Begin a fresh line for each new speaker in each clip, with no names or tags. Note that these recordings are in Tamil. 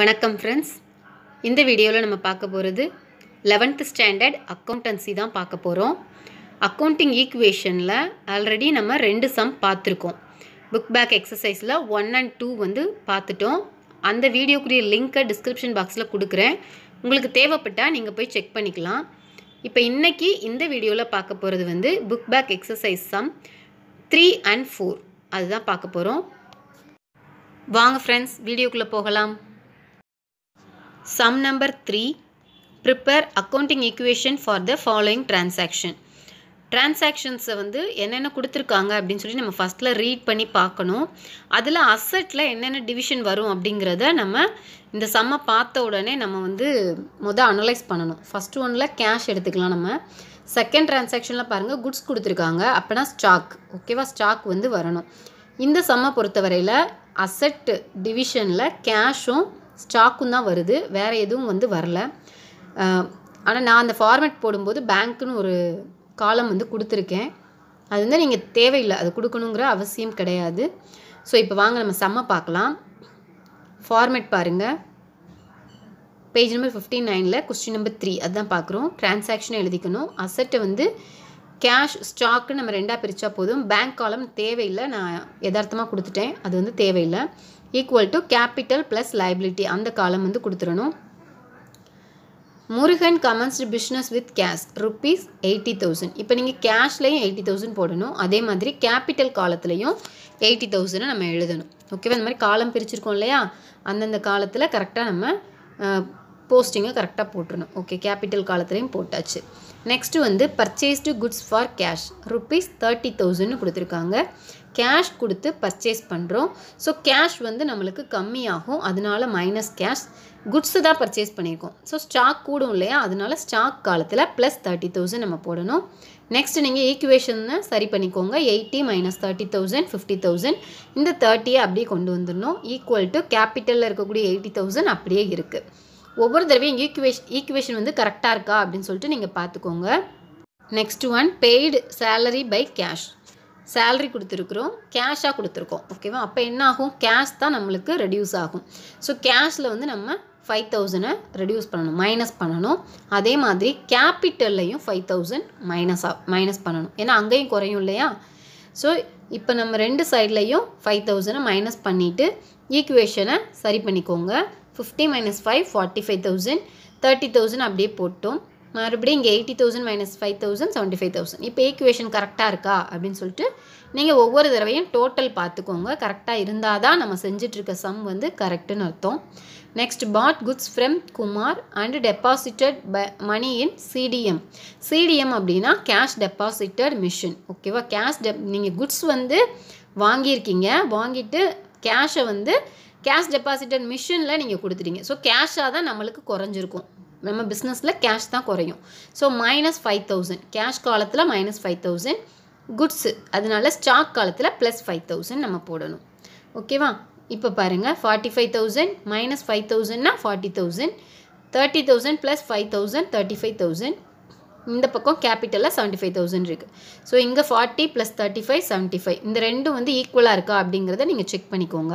வணக்கம் ஃப்ரெண்ட்ஸ் இந்த வீடியோவில் நம்ம பார்க்க போகிறது லெவன்த்து ஸ்டாண்டர்ட் அக்கௌண்டன்சி தான் பார்க்க போகிறோம் அக்கௌண்டிங் ஈக்குவேஷனில் ஆல்ரெடி நம்ம ரெண்டு சம் பார்த்துருக்கோம் புக் பேக் எக்ஸசைஸில் ஒன் அண்ட் டூ வந்து பார்த்துட்டோம் அந்த வீடியோக்குரிய லிங்க்கை டிஸ்கிரிப்ஷன் பாக்ஸில் கொடுக்குறேன் உங்களுக்கு தேவைப்பட்டால் நீங்கள் போய் செக் பண்ணிக்கலாம் இப்போ இன்றைக்கி இந்த வீடியோவில் பார்க்க போகிறது வந்து book back exercise sum three and four அதுதான் பார்க்க போகிறோம் வாங்க ஃப்ரெண்ட்ஸ் வீடியோக்குள்ளே போகலாம் Sum number 3. Prepare accounting equation for the following transaction. transactions வந்து என்னென்ன கொடுத்துருக்காங்க அப்படின்னு சொல்லி நம்ம ஃபஸ்ட்டில் ரீட் பண்ணி பார்க்கணும் அதில் அசட்டில் என்னென்ன டிவிஷன் வரும் அப்படிங்கிறத நம்ம இந்த சம்மை பார்த்த உடனே நம்ம வந்து மொதல் அனலைஸ் பண்ணணும் ஃபஸ்ட் ஒனில் கேஷ் எடுத்துக்கலாம் நம்ம செகண்ட் டிரான்சாக்ஷனில் பாருங்கள் குட்ஸ் கொடுத்துருக்காங்க அப்போனா ஸ்டாக் ஓகேவா ஸ்டாக் வந்து வரணும் இந்த சம்மை பொறுத்தவரையில் அசட் டிவிஷனில் கேஷும் ஸ்டாக்கும் தான் வருது வேறு எதுவும் வந்து வரல ஆனால் நான் அந்த ஃபார்மேட் போடும்போது பேங்க்குன்னு ஒரு காலம் வந்து கொடுத்துருக்கேன் அது வந்து நீங்கள் தேவையில்லை அது கொடுக்கணுங்கிற அவசியம் கிடையாது ஸோ இப்போ வாங்க நம்ம செம்ம பார்க்கலாம் ஃபார்மேட் பாருங்கள் பேஜ் நம்பர் ஃபிஃப்டி நைனில் கொஸ்டின் நம்பர் த்ரீ அதுதான் பார்க்குறோம் டிரான்சாக்ஷனை எழுதிக்கணும் அசட்டை வந்து கேஷ் ஸ்டாக்கு நம்ம ரெண்டாக பிரித்தா போதும் பேங்க் காலம் தேவையில்லை நான் எதார்த்தமாக கொடுத்துட்டேன் அது வந்து தேவையில்லை equal to capital plus liability அந்த காலம் வந்து கொடுத்துடணும் Murugan commenced business with cash rupees eighty thousand இப்போ நீங்கள் கேஷ்லேயும் எயிட்டி தௌசண்ட் போடணும் அதே மாதிரி கேபிட்டல் காலத்துலேயும் எயிட்டி தௌசண்டை நம்ம எழுதணும் ஓகேவா இந்த மாதிரி காலம் பிரிச்சிருக்கோம் இல்லையா அந்தந்த காலத்தில் கரெக்டாக நம்ம போஸ்டிங்கை கரெக்டாக போட்டுருணும் ஓகே கேபிட்டல் காலத்துலேயும் போட்டாச்சு நெக்ஸ்ட்டு வந்து purchased goods for cash rupees thirty தௌசண்ட்னு கொடுத்துருக்காங்க கேஷ் கொடுத்து பர்ச்சேஸ் பண்ணுறோம் ஸோ கேஷ் வந்து நம்மளுக்கு கம்மியாகும் அதனால மைனஸ் கேஷ் குட்ஸு தான் பர்ச்சேஸ் பண்ணியிருக்கோம் ஸோ ஸ்டாக் கூடும் இல்லையா அதனால ஸ்டாக் காலத்தில் ப்ளஸ் தேர்ட்டி தௌசண்ட் நம்ம போடணும் நெக்ஸ்ட் நீங்கள் ஈக்குவேஷனை சரி பண்ணிக்கோங்க eighty minus thirty thousand fifty thousand இந்த தேர்ட்டியை அப்படியே கொண்டு வந்துடணும் ஈக்குவல் டு கேபிட்டலில் இருக்கக்கூடிய எயிட்டி தௌசண்ட் அப்படியே இருக்குது ஒவ்வொரு தடவையும் ஈக்குவேஷன் ஈக்குவேஷன் வந்து கரெக்டாக இருக்கா அப்படின்னு சொல்லிட்டு நீங்கள் பார்த்துக்கோங்க next one paid salary by cash salary கொடுத்துருக்குறோம் கேஷாக கொடுத்துருக்கோம் ஓகேவா அப்போ என்ன ஆகும் கேஷ் தான் நம்மளுக்கு ரெடியூஸ் ஆகும் ஸோ கேஷில் வந்து நம்ம ஃபைவ் தௌசண்டை ரெடியூஸ் பண்ணணும் மைனஸ் பண்ணணும் அதே மாதிரி கேபிட்டல்லையும் ஃபைவ் தௌசண்ட் மைனஸ் ஆ மைனஸ் பண்ணணும் ஏன்னா அங்கேயும் குறையும் இல்லையா ஸோ இப்போ நம்ம ரெண்டு சைட்லேயும் ஃபைவ் தௌசண்டை மைனஸ் பண்ணிவிட்டு ஈக்குவேஷனை சரி பண்ணிக்கோங்க fifty minus five forty five thousand thirty thousand அப்படியே போட்டோம் மறுபடியும் இங்கே eighty thousand minus five thousand seventy five thousand இப்போ ஈக்குவேஷன் கரெக்டாக இருக்கா அப்படின்னு சொல்லிட்டு நீங்கள் ஒவ்வொரு தடவையும் டோட்டல் பார்த்துக்கோங்க கரெக்டாக இருந்தால் தான் நம்ம செஞ்சிட்ருக்க சம் வந்து கரெக்டுன்னு அர்த்தம் next bought goods from Kumar and deposited ப மணி இன் சிடிஎம் சிடிஎம் அப்படின்னா கேஷ் டெபாசிட்டட் மிஷின் ஓகேவா கேஷ் டெப் நீங்கள் குட்ஸ் வந்து வாங்கியிருக்கீங்க வாங்கிட்டு கேஷை வந்து கேஷ் டெபாசிட்டட் மிஷினில் நீங்கள் கொடுத்துட்டீங்க ஸோ கேஷாக தான் நம்மளுக்கு குறைஞ்சிருக்கும் நம்ம பிஸ்னஸில் கேஷ் தான் குறையும் so minus five thousand cash காலத்தில் மைனஸ் ஃபைவ் தௌசண்ட் குட்ஸு அதனால ஸ்டாக் காலத்தில் ப்ளஸ் ஃபைவ் தௌசண்ட் நம்ம போடணும் ஓகேவா இப்போ பாருங்கள் forty five thousand minus five தௌசண்ட்னா forty thousand thirty thousand plus five thousand thirty five thousand இந்த பக்கம் கேபிட்டலில் செவன்ட்டி ஃபைவ் தௌசண்ட் இருக்குது ஸோ இங்கே forty plus thirty five seventy five இந்த ரெண்டும் வந்து ஈக்குவலாக இருக்கா அப்படிங்கிறத நீங்கள் செக் பண்ணிக்கோங்க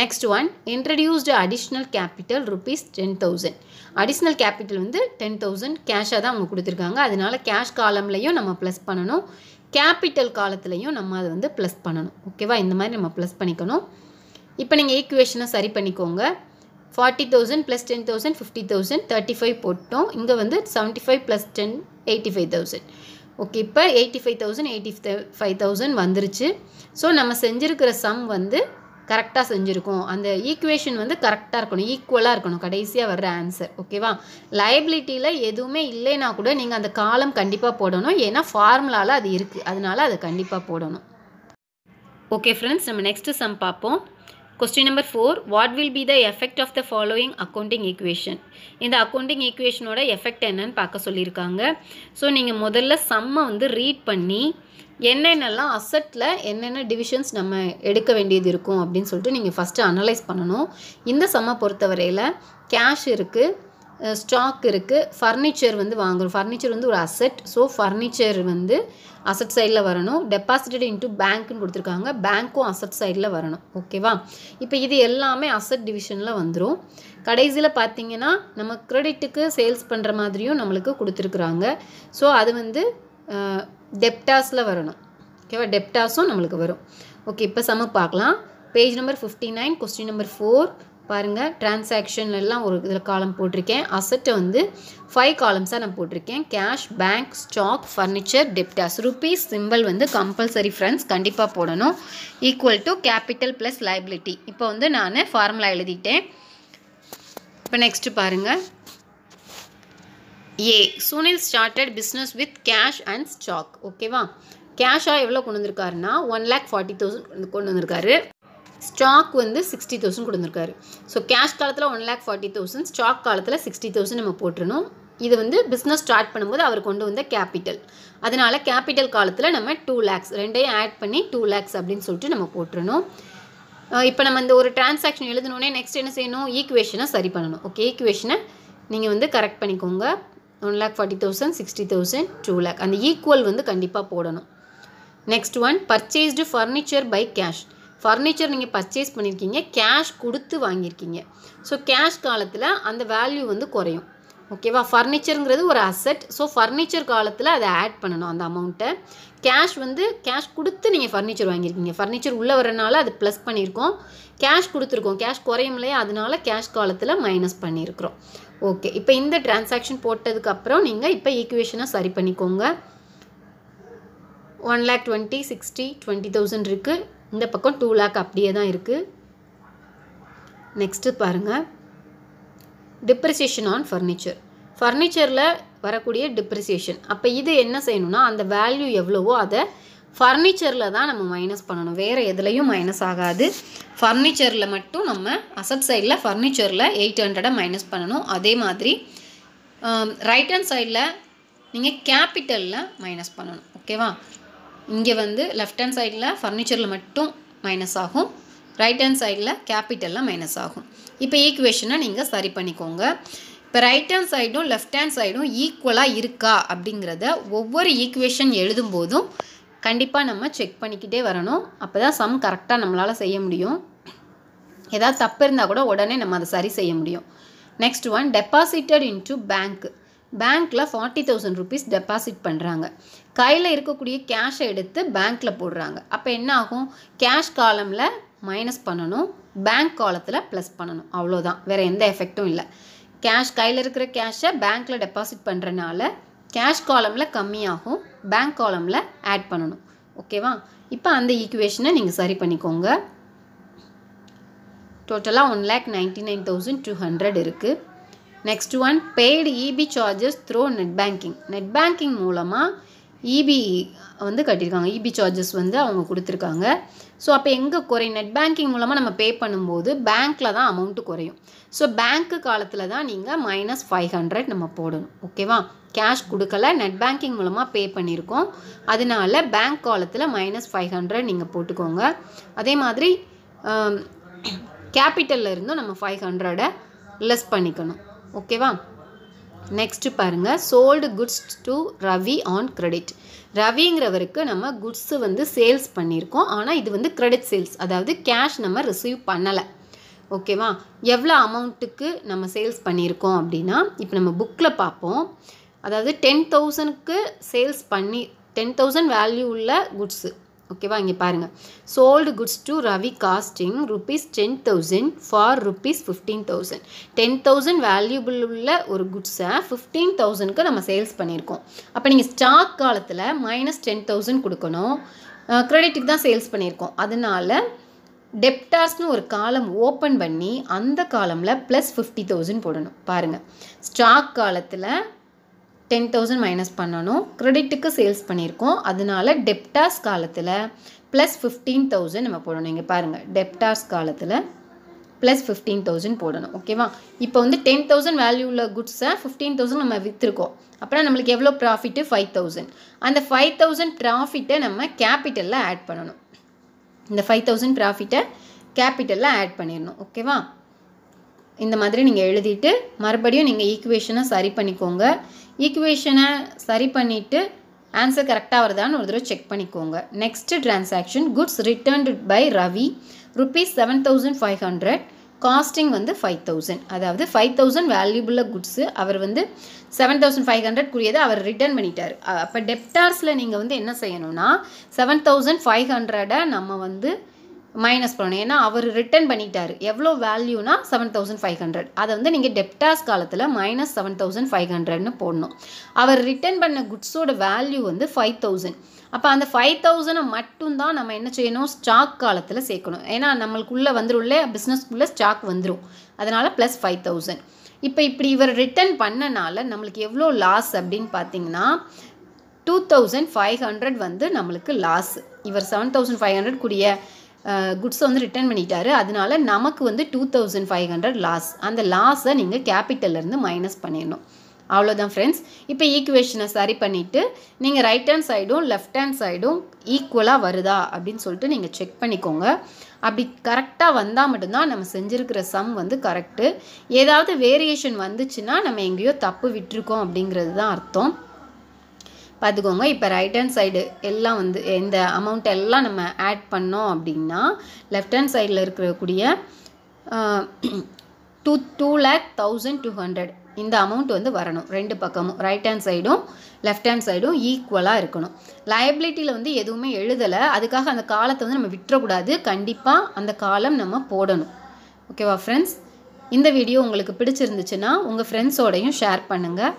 next one introduced additional capital rupees ten thousand additional capital வந்து டென் தௌசண்ட் கேஷாக தான் அவங்க கொடுத்துருக்காங்க அதனால கேஷ் காலம்லையும் நம்ம ப்ளஸ் பண்ணணும் கேபிட்டல் காலத்துலையும் நம்ம அதை வந்து ப்ளஸ் பண்ணணும் ஓகேவா இந்த மாதிரி நம்ம ப்ளஸ் பண்ணிக்கணும் இப்போ நீங்கள் ஈக்குவேஷனை சரி பண்ணிக்கோங்க forty thousand plus ten thousand fifty thousand thirty five போட்டோம் இங்கே வந்து seventy five plus ten eighty five thousand okay இப்போ eighty five thousand eighty five thousand வந்துருச்சு ஸோ நம்ம செஞ்சுருக்கிற சம் வந்து கரெக்டாக செஞ்சுருக்கோம் அந்த ஈக்குவேஷன் வந்து கரெக்டாக இருக்கணும் ஈக்குவலாக இருக்கணும் கடைசியாக வர்ற ஆன்சர் ஓகேவா லயபிலிட்டியில் எதுவுமே இல்லைன்னா கூட நீங்கள் அந்த காலம் கண்டிப்பாக போடணும் ஏன்னா ஃபார்முலாவில் அது இருக்குது அதனால் அதை கண்டிப்பாக போடணும் ஓகே ஃப்ரெண்ட்ஸ் நம்ம நெக்ஸ்ட்டு சம் பார்ப்போம் question number four what will be the effect of the following accounting equation இந்த அக்கௌண்டிங் ஈக்குவேஷனோட எஃபெக்ட் என்னன்னு பார்க்க சொல்லியிருக்காங்க ஸோ நீங்கள் முதல்ல சம்மை வந்து ரீட் பண்ணி என்னென்னலாம் அசட்டில் என்னென்ன டிவிஷன்ஸ் நம்ம எடுக்க வேண்டியது இருக்கும் அப்படின்னு சொல்லிட்டு நீங்கள் ஃபஸ்ட்டு அனலைஸ் பண்ணணும் இந்த சம்மை பொறுத்தவரையில் கேஷ் இருக்குது ஸ்டாக் இருக்குது ஃபர்னிச்சர் வந்து வாங்குறோம் ஃபர்னிச்சர் வந்து ஒரு அசட் ஸோ ஃபர்னிச்சர் வந்து அசட் சைடில் வரணும் டெபாசிட்டட் இன்ட்டு பேங்க்குன்னு கொடுத்துருக்காங்க பேங்க்கும் அசட் சைடில் வரணும் ஓகேவா இப்போ இது எல்லாமே அசட் டிவிஷனில் வந்துடும் கடைசியில் பார்த்தீங்கன்னா நம்ம க்ரெடிட்டுக்கு சேல்ஸ் பண்ணுற மாதிரியும் நம்மளுக்கு கொடுத்துருக்குறாங்க ஸோ அது வந்து டெப்டாஸில் வரணும் ஓகேவா டெப்டாஸும் நம்மளுக்கு வரும் ஓகே இப்போ சம பார்க்கலாம் page number fifty nine question number four பாருங்கள் டிரான்சாக்ஷன் எல்லாம் ஒரு இதில் காலம் போட்டிருக்கேன் அசட்டை வந்து ஃபைவ் காலம்ஸாக நான் போட்டிருக்கேன் cash bank stock furniture debtors rupees simple வந்து கம்பல்சரி ஃப்ரெண்ட்ஸ் கண்டிப்பாக போடணும் equal to capital plus liability இப்போ வந்து நான் ஃபார்முலா எழுதிட்டேன் இப்போ நெக்ஸ்ட்டு பாருங்கள் A Sunil started business with cash and stock ஓகேவா கேஷாக எவ்வளோ கொண்டு வந்திருக்காருன்னா ஒன் லேக் ஃபார்ட்டி தௌசண்ட் கொண்டு வந்திருக்காரு ஸ்டாக் வந்து சிக்ஸ்டி தௌசண்ட் கொடுத்துருக்காரு ஸோ கேஷ் காலத்தில் one lakh forty thousand stock காலத்தில் சிக்ஸ்டி தௌசண்ட் நம்ம போட்டுருணும் இது வந்து பிஸ்னஸ் ஸ்டார்ட் பண்ணும்போது அவர் கொண்டு வந்த கேபிட்டல் அதனால் கேபிட்டல் காலத்தில் நம்ம டூ லேக்ஸ் ரெண்டையும் ஆட் பண்ணி டூ லேக்ஸ் அப்படின்னு சொல்லிட்டு நம்ம போட்டுருணும் இப்போ நம்ம இந்த ஒரு டிரான்சாக்ஷன் எழுதணுன்னே நெக்ஸ்ட் என்ன செய்யணும் ஈக்குவேஷனை சரி பண்ணணும் ஓகே ஈக்குவேஷனை நீங்கள் வந்து கரெக்ட் பண்ணிக்கோங்க one lakh forty thousand sixty thousand two lakh அந்த ஈக்குவல் வந்து கண்டிப்பாக போடணும் next one purchased furniture by cash furniture நீங்கள் பர்ச்சேஸ் பண்ணியிருக்கீங்க கேஷ் கொடுத்து வாங்கியிருக்கீங்க ஸோ கேஷ் காலத்தில் அந்த வேல்யூ வந்து குறையும் ஓகேவா ஃபர்னிச்சருங்கிறது ஒரு அசட் ஸோ ஃபர்னிச்சர் காலத்தில் அதை ஆட் பண்ணணும் அந்த அமௌண்ட்டை கேஷ் வந்து கேஷ் கொடுத்து நீங்கள் ஃபர்னிச்சர் வாங்கியிருக்கீங்க ஃபர்னிச்சர் உள்ளே வரனால அது ப்ளஸ் பண்ணியிருக்கோம் கேஷ் கொடுத்துருக்கோம் கேஷ் குறையும் இல்லையா அதனால கேஷ் காலத்தில் மைனஸ் பண்ணியிருக்கிறோம் ஓகே இப்போ இந்த டிரான்சாக்ஷன் போட்டதுக்கப்புறம் நீங்கள் இப்போ ஈக்குவேஷனை சரி பண்ணிக்கோங்க one lakh twenty sixty twenty thousand இருக்குது இந்த பக்கம் டூ லேக் அப்படியே தான் இருக்குது நெக்ஸ்ட்டு பாருங்கள் டிப்ரிசியேஷன் ஆன் ஃபர்னிச்சர் ஃபர்னிச்சரில் வரக்கூடிய டிப்ரிசியேஷன் அப்போ இது என்ன செய்யணும்னா அந்த வேல்யூ எவ்வளவோ அதை ஃபர்னிச்சரில் தான் நம்ம மைனஸ் பண்ணணும் வேறு எதுலேயும் மைனஸ் ஆகாது ஃபர்னிச்சரில் மட்டும் நம்ம அசட் சைடில் ஃபர்னிச்சரில் எயிட் ஹண்ட்ரடை மைனஸ் பண்ணணும் அதே மாதிரி ரைட் ஹேண்ட் சைடில் நீங்கள் கேபிட்டலில் மைனஸ் பண்ணணும் ஓகேவா இங்கே வந்து லெஃப்ட் ஹேண்ட் சைடில் ஃபர்னிச்சரில் மட்டும் மைனஸ் ஆகும் ரைட் ஹேண்ட் சைடில் கேபிட்டலில் மைனஸ் ஆகும் இப்போ ஈக்குவேஷனை நீங்கள் சரி பண்ணிக்கோங்க இப்போ ரைட் ஹேண்ட் சைடும் லெஃப்ட் ஹேண்ட் சைடும் ஈக்குவலாக இருக்கா அப்படிங்கிறத ஒவ்வொரு ஈக்குவேஷன் எழுதும்போதும் கண்டிப்பாக நம்ம செக் பண்ணிக்கிட்டே வரணும் அப்போ தான் சம் கரெக்டாக நம்மளால் செய்ய முடியும் ஏதாவது தப்பு இருந்தால் கூட உடனே நம்ம அதை சரி செய்ய முடியும் next one deposited into bank பேங்க்கில் ஃபார்ட்டி தௌசண்ட் ருபீஸ் டெபாசிட் பண்ணுறாங்க கையில் இருக்கக்கூடிய கேஷை எடுத்து பேங்க்கில் போடுறாங்க அப்போ என்ன ஆகும் கேஷ் காலமில் மைனஸ் பண்ணணும் பேங்க் காலத்தில் ப்ளஸ் பண்ணணும் அவ்வளோதான் வேறு எந்த எஃபெக்டும் இல்லை கேஷ் கையில் இருக்கிற கேஷை பேங்க்கில் டெபாசிட் பண்ணுறனால கேஷ் காலமில் கம்மியாகும் பேங்க் காலமில் ஆட் பண்ணணும் ஓகேவா இப்போ அந்த ஈக்குவேஷனை நீங்கள் சரி பண்ணிக்கோங்க டோட்டலாக one lakh ninety nine thousand two hundred இருக்குது next one paid EB charges through net banking net banking மூலமாக இபி e e வந்து கட்டியிருக்காங்க இபி e சார்ஜஸ் வந்து அவங்க கொடுத்துருக்காங்க ஸோ அப்போ எங்கே குறையும் நெட் பேங்கிங் மூலமாக நம்ம பே பண்ணும்போது பேங்க்கில் தான் அமௌண்ட்டு குறையும் ஸோ பேங்க்கு காலத்தில் தான் நீங்கள் மைனஸ் ஃபைவ் ஹண்ட்ரட் நம்ம போடணும் ஓகேவா கேஷ் கொடுக்கல நெட் பேங்கிங் மூலமாக பே பண்ணியிருக்கோம் அதனால பேங்க் காலத்தில் மைனஸ் ஃபைவ் ஹண்ட்ரட் நீங்கள் போட்டுக்கோங்க அதே மாதிரி கேபிட்டலில் இருந்தும் நம்ம ஃபைவ் ஹண்ட்ரடை லெஸ் பண்ணிக்கணும் ஓகேவா நெக்ஸ்ட்டு பாருங்கள் sold goods to Ravi on credit ரவிங்கிறவருக்கு நம்ம குட்ஸு வந்து சேல்ஸ் பண்ணியிருக்கோம் ஆனால் இது வந்து கிரெடிட் சேல்ஸ் அதாவது கேஷ் நம்ம ரிசீவ் பண்ணலை ஓகேவா எவ்வளோ அமௌண்ட்டுக்கு நம்ம சேல்ஸ் பண்ணியிருக்கோம் அப்படின்னா இப்போ நம்ம புக்கில் பார்ப்போம் அதாவது டென் தௌசண்ட்க்கு சேல்ஸ் பண்ணி டென் தௌசண்ட் வேல்யூ உள்ள குட்ஸு ஓகேவா இங்கே பாருங்கள் sold goods to Ravi costing rupees ten thousand for rupees fifteen thousand ten thousand valuable உள்ள ஒரு குட்ஸை ஃபிஃப்டீன் தௌசண்ட்க்கு நம்ம சேல்ஸ் பண்ணியிருக்கோம் அப்போ நீங்கள் ஸ்டாக் காலத்தில் மைனஸ் டென் தௌசண்ட் கொடுக்கணும் க்ரெடிட்டுக்கு தான் சேல்ஸ் பண்ணியிருக்கோம் அதனால் டெப்டார்ஸ்னு ஒரு காலம் ஓப்பன் பண்ணி அந்த காலமில் ப்ளஸ் ஃபிஃப்டி தௌசண்ட் போடணும் பாருங்கள் ஸ்டாக் காலத்தில் டென் தௌசண்ட் மைனஸ் பண்ணணும் க்ரெடிட்டுக்கு சேல்ஸ் பண்ணியிருக்கோம் அதனால டெப்டாஸ் காலத்தில் ப்ளஸ் ஃபிஃப்டீன் தௌசண்ட் நம்ம போடணும் இங்கே பாருங்கள் டெப்டாஸ் காலத்தில் ப்ளஸ் ஃபிஃப்டீன் தௌசண்ட் போடணும் ஓகேவா இப்போ வந்து டென் தௌசண்ட் வேல்யூ உள்ள குட்ஸை ஃபிஃப்டீன் தௌசண்ட் நம்ம விற்றுருக்கோம் அப்புறம் நம்மளுக்கு எவ்வளோ ப்ராஃபிட்டு ஃபைவ் தௌசண்ட் அந்த ஃபைவ் தௌசண்ட் ப்ராஃபிட்டை நம்ம கேபிட்டலில் ஆட் பண்ணணும் இந்த ஃபைவ் தௌசண்ட் ப்ராஃபிட்டை கேபிட்டலில் ஆட் பண்ணிடணும் ஓகேவா இந்த மாதிரி நீங்கள் எழுதிட்டு மறுபடியும் நீங்கள் ஈக்குவேஷனை சரி பண்ணிக்கோங்க ஈக்குவேஷனை சரி பண்ணிவிட்டு ஆன்சர் கரெக்டாக வருதான்னு ஒரு தடவை செக் பண்ணிக்கோங்க next transaction goods returned by Ravi rupees seven thousand five hundred costing வந்து ஃபைவ் தௌசண்ட் அதாவது ஃபைவ் தௌசண்ட் வேல்யூபுள்ள குட்ஸு அவர் வந்து செவன் தௌசண்ட் ஃபைவ் ஹண்ட்ரட் குரியதை அவர் ரிட்டர்ன் பண்ணிட்டார் அப்போ டெப்டார்ஸில் நீங்கள் வந்து என்ன செய்யணும்னா செவன் தௌசண்ட் ஃபைவ் ஹண்ட்ரடை நம்ம வந்து மைனஸ் பண்ணணும் ஏன்னா அவர் ரிட்டர்ன் பண்ணிட்டார் எவ்வளோ வேல்யூனா செவன் தௌசண்ட் ஃபைவ் ஹண்ட்ரட் அதை வந்து நீங்கள் டெப்டாஸ் காலத்தில் மைனஸ் செவன் தௌசண்ட் ஃபைவ் ஹண்ட்ரட்னு போடணும் அவர் ரிட்டர்ன் பண்ண குட்ஸோட வேல்யூ வந்து ஃபைவ் தௌசண்ட் அப்போ அந்த ஃபைவ் தௌசண்டை மட்டும்தான் நம்ம என்ன செய்யணும் ஸ்டாக் காலத்தில் சேர்க்கணும் ஏன்னா நம்மளுக்குள்ளே வந்துடும்ல பிஸ்னஸ்க்குள்ளே ஸ்டாக் வந்துடும் அதனால் ப்ளஸ் ஃபைவ் தௌசண்ட் இப்போ இப்படி இவர் ரிட்டர்ன் பண்ணனால நம்மளுக்கு எவ்வளோ லாஸ் அப்படின்னு பார்த்தீங்கன்னா டூ தௌசண்ட் ஃபைவ் ஹண்ட்ரட் வந்து நம்மளுக்கு லாஸ் இவர் செவன் தௌசண்ட் ஃபைவ் ஹண்ட்ரட் கூடிய குட்ஸை வந்து ரிட்டர்ன் பண்ணிட்டாரு அதனால நமக்கு வந்து two thousand five hundred loss அந்த லாஸை நீங்கள் கேபிட்டல்லேருந்து மைனஸ் பண்ணிடணும் அவ்வளோதான் ஃப்ரெண்ட்ஸ் இப்போ ஈக்குவேஷனை சரி பண்ணிவிட்டு நீங்கள் ரைட் ஹேண்ட் சைடும் லெஃப்ட் ஹேண்ட் சைடும் ஈக்குவலாக வருதா அப்படின்னு சொல்லிட்டு நீங்கள் செக் பண்ணிக்கோங்க அப்படி கரெக்டாக வந்தால் மட்டும்தான் நம்ம செஞ்சுருக்கிற சம் வந்து கரெக்டு ஏதாவது வேரியேஷன் வந்துச்சுன்னா நம்ம எங்கேயோ தப்பு விட்டுருக்கோம் அப்படிங்கிறது தான் அர்த்தம் பார்த்துக்கோங்க இப்போ ரைட் ஹேண்ட் சைடு எல்லாம் வந்து இந்த அமௌண்ட் எல்லாம் நம்ம ஆட் பண்ணோம் அப்படின்னா லெஃப்ட் ஹேண்ட் சைடில் இருக்கக்கூடிய two two lakh thousand two hundred இந்த அமௌண்ட் வந்து வரணும் ரெண்டு பக்கமும் ரைட் ஹேண்ட் சைடும் லெஃப்ட் ஹேண்ட் சைடும் ஈக்குவலாக இருக்கணும் லயபிலிட்டியில் வந்து எதுவுமே எழுதலை அதுக்காக அந்த காலத்தை வந்து நம்ம விட்டுறக்கூடாது கண்டிப்பாக அந்த காலம் நம்ம போடணும் ஓகேவா ஃப்ரெண்ட்ஸ் இந்த வீடியோ உங்களுக்கு பிடிச்சிருந்துச்சுன்னா உங்கள் ஃப்ரெண்ட்ஸோடையும் ஷேர் பண்ணுங்கள்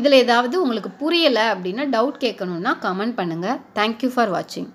இதில் ஏதாவது உங்களுக்கு புரியலை அப்படின்னா டவுட் கேட்கணுன்னா கமெண்ட் பண்ணுங்கள் தேங்க்யூ ஃபார் வாட்சிங்